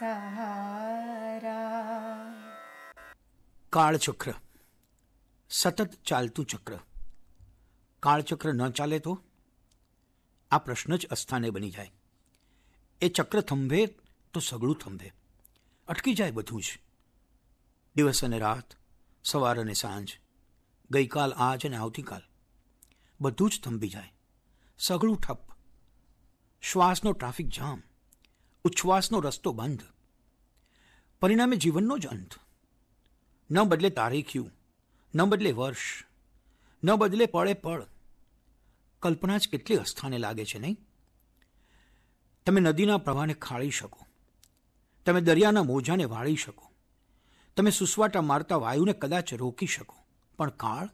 સહારા કાળચક્ર સતત ચાલતું ચક્ર કાળચક્ર ન ચાલે તો આ પ્રશ્ન જ અસ્થાને બની જાય એ ચક્ર થંભે તો સગળું થંભે અટકી જાય બધું જ દિવસ અને રાત સવાર અને સાંજ ગઈકાલ આજ અને આવતીકાલ બધું જ થંભી જાય સગળું ઠપ શ્વાસનો ટ્રાફિક જામ ઉચ્છવાસનો રસ્તો બંધ પરિણામે જીવનનો જ અંત ન બદલે તારીખ્યું ન બદલે વર્ષ ન બદલે પળે પળ કલ્પના જ કેટલી અસ્થાને લાગે છે નહીં તમે નદીના પ્રવાહને ખાળી શકો તમે દરિયાના મોજાને વાળી શકો તમે સુસવાટા મારતા વાયુને કદાચ રોકી શકો પણ કાળ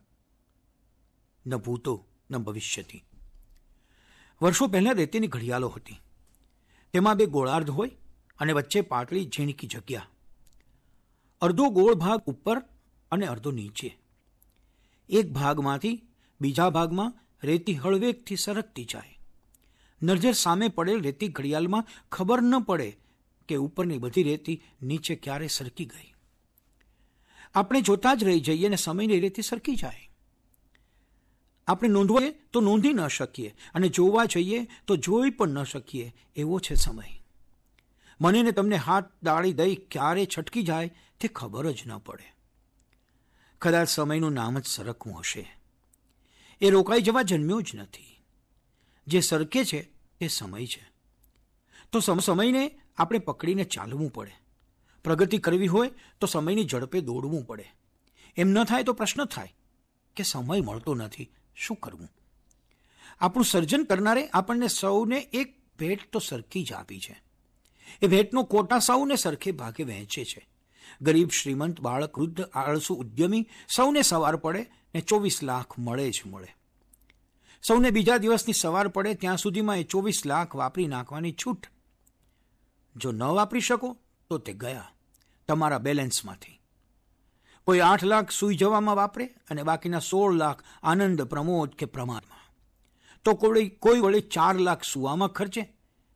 ન ભૂતો ન ભવિષ્યથી વર્ષો પહેલાં રેતીની ઘડિયાળો હતી તેમાં બે ગોળાર્ધ હોય અને વચ્ચે પાટલી ઝીણકી જગ્યા અડધો ગોળ ભાગ ઉપર અને અડધો નીચે એક ભાગમાંથી બીજા ભાગમાં રેતી હળવેકથી સરકતી જાય નજર સામે પડેલ રેતી ઘડિયાળમાં ખબર ન પડે કે ઉપરની બધી રેતી નીચે ક્યારે સરકી ગઈ આપણે જોતા જ રહી જઈએ અને સમયની રેતી સરકી જાય આપણે નોંધવા તો નોંધી ન શકીએ અને જોવા જઈએ તો જોઈ પણ ન શકીએ એવો છે સમય મને ને તમને હાથ દાળી દઈ ક્યારે છટકી જાય તે ખબર જ ન પડે કદાચ સમયનું નામ જ સરકવું હશે એ રોકાઈ જવા જન્મ્યો જ નથી જે સરકે છે એ સમય છે તો સમયને આપણે પકડીને ચાલવું પડે પ્રગતિ કરવી હોય તો સમયની ઝડપે દોડવું પડે એમ ન થાય તો પ્રશ્ન થાય કે સમય મળતો નથી શું કરવું આપણું સર્જન કરનારે આપણને સૌને એક ભેટ તો સરખી જ આપી છે એ ભેટનો કોટા સૌને સરખે ભાગે વહેંચે છે ગરીબ શ્રીમંત બાળક વૃદ્ધ આળસુ ઉદ્યમી સૌને સવાર પડે ને ચોવીસ લાખ મળે જ મળે સૌને બીજા દિવસની સવાર પડે ત્યાં સુધીમાં એ ચોવીસ લાખ વાપરી નાખવાની છૂટ જો ન વાપરી શકો તો તે ગયા તમારા બેલેન્સમાંથી કોઈ આઠ લાખ સૂઈ જવામાં વાપરે અને બાકીના સોળ લાખ આનંદ પ્રમોદ કે પ્રમાદમાં તો કોઈ કોઈ વળે ચાર લાખ સુવામાં ખર્ચે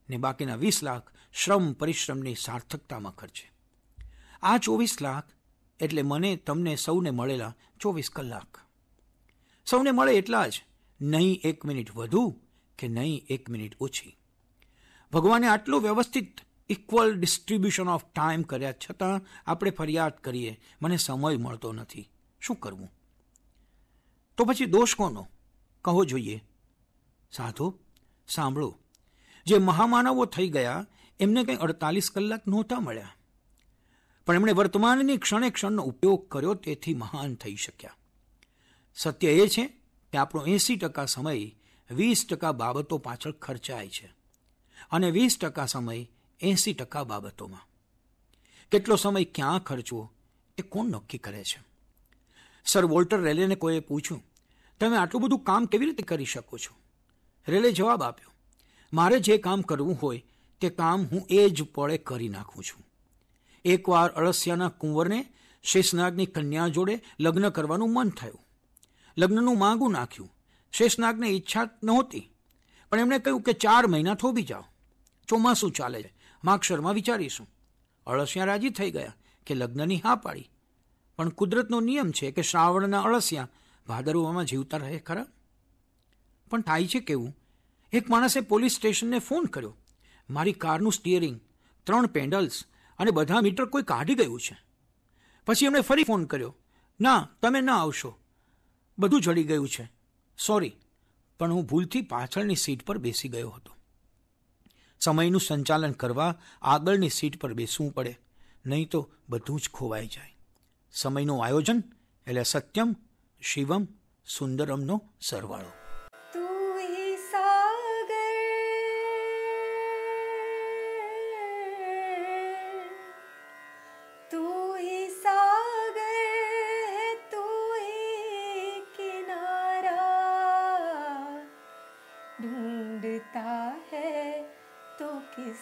ને બાકીના વીસ લાખ શ્રમ પરિશ્રમની સાર્થકતામાં ખર્ચે આ ચોવીસ લાખ એટલે મને તમને સૌને મળેલા ચોવીસ કલાક સૌને મળે એટલા જ નહીં એક મિનિટ વધુ કે નહીં એક મિનિટ ઓછી ભગવાને આટલું વ્યવસ્થિત ઇક્વલ ડિસ્ટ્રીબ્યુશન ઓફ ટાઈમ કર્યા છતાં આપણે ફરિયાદ કરીએ મને સમય મળતો નથી શું કરવું તો પછી દોષ કોનો કહો જોઈએ સાધુ સાંભળો જે મહામાનવો થઈ ગયા એમને કંઈ અડતાલીસ કલાક નહોતા મળ્યા પણ એમણે વર્તમાનની ક્ષણે ક્ષણનો ઉપયોગ કર્યો તેથી મહાન થઈ શક્યા સત્ય એ છે કે આપણો એંસી ટકા સમય વીસ ટકા બાબતો પાછળ ખર્ચાય છે અને વીસ ટકા સમય એંસી ટકા બાબતોમાં કેટલો સમય ક્યાં ખર્ચવો એ કોણ નક્કી કરે છે સર વોલ્ટર રેલેને કોઈએ પૂછ્યું તમે આટલું બધું કામ કેવી રીતે કરી શકો છો રેલે જવાબ આપ્યો મારે જે કામ કરવું હોય તે કામ હું એ જ પળે કરી નાખું છું એકવાર અળસિયાના કુંવરને શેષનાગની કન્યા જોડે લગ્ન કરવાનું મન થયું લગ્નનું માંગું નાખ્યું શેષનાગને ઈચ્છા નહોતી પણ એમણે કહ્યું કે ચાર મહિના થોભી જાઓ ચોમાસું ચાલે છે માક્ષરમાં વિચારીશું અળસિયા રાજી થઈ ગયા કે લગ્નની હા પાડી પણ કુદરતનો નિયમ છે કે શ્રાવણના અળસિયા ભાદરવામાં જીવતા રહે ખરા પણ થાય છે કેવું એક માણસે પોલીસ સ્ટેશનને ફોન કર્યો મારી કારનું સ્ટિયરિંગ ત્રણ પેન્ડલ્સ અને બધા મીટર કોઈ કાઢી ગયું છે પછી એમણે ફરી ફોન કર્યો ના તમે ના આવશો બધું જડી ગયું છે સોરી પણ હું ભૂલથી પાછળની સીટ પર બેસી ગયો હતો સમયનું સંચાલન કરવા આગળની સીટ પર બેસવું પડે નહીં તો બધું જ ખોવાઈ જાય સમયનું આયોજન એટલે સત્યમ શિવમ સુંદરમનો સરવાળો